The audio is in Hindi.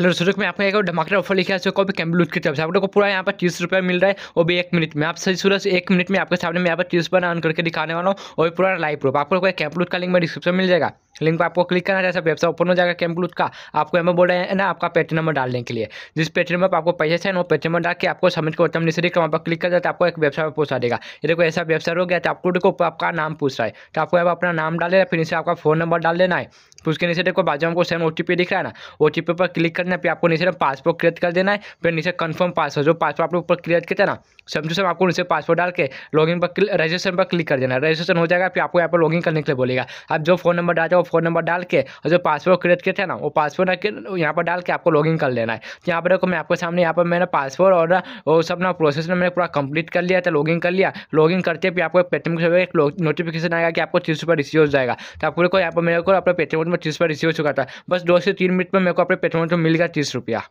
हेलो सुरुक में आपको एक और धमाकेदार ऑफर लिखा है भी कैम्बलूथ की तरफ से आप लोग को पूरा यहाँ पर तीस रुपये मिल रहा है वो भी एक मिनट में आप सही सूरज एक मिनट में आपके सामने मैं यहाँ पर तीस रुपये ऑन करके दिखाने वाला हूँ और पूरा लाइव प्रूफ आप लोग को का लिंक में डिस्क्रिप्शन मिल जाएगा लिंक पर आपको क्लिक करना जैसा वेबसाइट ओपन हो जाएगा कैम्पलूट का आपको यहाँ बोल रहे हैं ना आपका पेटी नंबर डालने के लिए जिस पेटी नंबर पर आपको पैसे चाहिए वो पेटी नंबर डाल के आपको सबमिट करते हम निश्चित वहाँ पर क्लिक कर जाए तो आपको एक वेबसाइट पर पहुँचा देगा ये देखो ऐसा वेबसाइट हो गया तो आपको देखो आपका नाम पूछ रहा है तो आपको यहाँ अपना नाम डाल देना फिर नीचे आपका फोन नंबर डाल देना है फिर उसके नीचे देखो बाजू हमको सेम ओ दिख रहा है ना ओ पर क्लिक करना है फिर आपको नीचे पासपोर्ट क्रिएट कर देना है फिर नीचे कन्फर्म पासवर्ड जो पासवर्ड आपने ऊपर क्रिएट किया ना सेम टू सेम आपको नीचे पासवर्ड डाल के लॉगिन पर रजिस्ट्रेशन पर क्लिक कर देना रजिस्ट्रेशन हो जाएगा फिर आपको यहाँ पर लॉगिन करने के लिए बोलेगा आप जो फोन नंबर डाल हो फ़ोन नंबर डाल के और जो पासवर्ड क्रिएट किए थे ना वो पासवर्ड यहाँ पर डाल के आपको लॉग कर लेना है तो यहाँ पर देखो मैं आपके सामने यहाँ पर मैंने पासवर्ड और वो सब ना प्रोसेस में मैंने पूरा कंप्लीट कर लिया था लॉगिन कर लिया लॉगिन करते भी आपको पेटीएम के एक नोटिफिकेशन आएगा कि आपको तीस रुपये रिसीव हो जाएगा तो आपको देखो यहाँ पर मेरे को अपने पेटीएम में तीस रुपये रिसीव हो चुका था बस दो से तीन मिनट में मेरे को अपने पेटीएम में मिल गया तीस रुपया